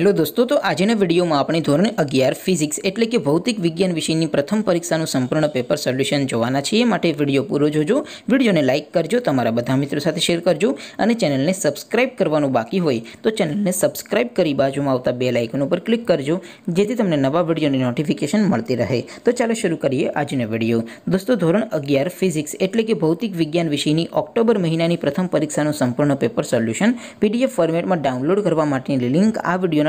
hello दोस्तों तो आज इन वीडियो में आपण ધોરણ 11 फिजिक्स એટલે કે ભૌતિક વિજ્ઞાન વિષયની પ્રથમ પરીક્ષાનું સંપૂર્ણ પેપર સોલ્યુશન જોવાના છીએ માટે વિડિયો પૂરો જોજો વિડિયોને લાઈક કરજો તમારા બધા મિત્રો સાથે શેર કરજો અને ચેનલને સબ્સ્ક્રાઇબ કરવાનો બાકી હોય તો ચેનલને સબ્સ્ક્રાઇબ કરી બાજુમાં આવતા બેલ આઇકન ઉપર ક્લિક કરજો જેથી તમને નવા વિડિયોની નોટિફિકેશન મળતી રહે તો ચાલો શરૂ કરીએ આજનો વિડિયો દોસ્તો ધોરણ 11 ફિઝિક્સ એટલે કે ભૌતિક વિજ્ઞાન વિષયની ઓક્ટોબર મહિનાની પ્રથમ પરીક્ષાનું સંપૂર્ણ પેપર સોલ્યુશન પીડીએફ ફોર્મેટમાં ડાઉનલોડ કરવા માટે લિંક આ વિડિયો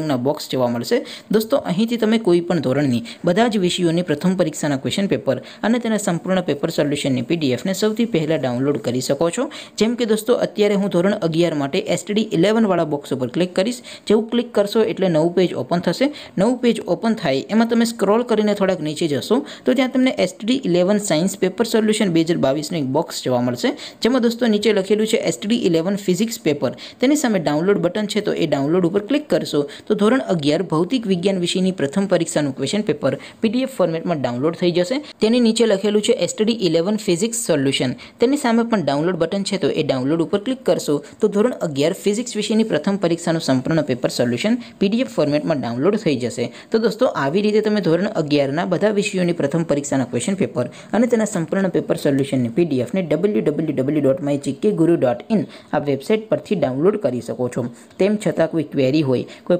ના બોક્સ જોવા મળશે દોસ્તો અહીંથી તમે કોઈપણ ધોરણની બધા જ વિષયોની પ્રથમ પરીક્ષાના ક્વેશ્ચન પેપર અને તેના સંપૂર્ણ પેપર સોલ્યુશનની પીડીએફ ને સૌથી પહેલા ડાઉનલોડ કરી શકો છો જેમ કે દોસ્તો અત્યારે હું ધોરણ 11 માટે STD 11 વાળા બોક્સ ઉપર ક્લિક કરશો જે હું ક્લિક કરશો એટલે નવું પેજ ઓપન થશે નવું પેજ ઓપન થાય એમાં તમે સ્ક્રોલ કરીને થોડક નીચે જશો તો ત્યાં તમને STD 11 સાયન્સ પેપર સોલ્યુશન 2022 નું એક બોક્સ જોવા મળશે જેમાં દોસ્તો નીચે લખેલું છે STD 11 ફિઝિક્સ પેપર તેની સામે ડાઉનલોડ બટન છે તો એ ડાઉનલોડ ઉપર ક્લિક કરશો ધોરણ 11 ભૌતિક વિજ્ઞાન વિષયની પ્રથમ પરીક્ષાનું ક્વેશ્ચન પેપર પીડીએફ ફોર્મેટમાં ડાઉનલોડ થઈ જશે તેની નીચે લખેલું છે STD 11 Physics Solution તેની સામે પણ ડાઉનલોડ બટન છે તો એ ડાઉનલોડ ઉપર ક્લિક કરશો તો ધોરણ 11 ફિઝિક્સ વિષયની પ્રથમ પરીક્ષાનું સંપૂર્ણ પેપર સોલ્યુશન પીડીએફ ફોર્મેટમાં ડાઉનલોડ થઈ જશે તો દોસ્તો આવી રીતે તમે ધોરણ 11 ના બધા વિષયોની પ્રથમ પરીક્ષાના ક્વેશ્ચન પેપર અને તેના સંપૂર્ણ પેપર સોલ્યુશનની પીડીએફ ને www.mygkguru.in આ વેબસાઈટ પરથી ડાઉનલોડ કરી શકો છો તેમ છતાં કોઈ ક્વેરી હોય કોઈ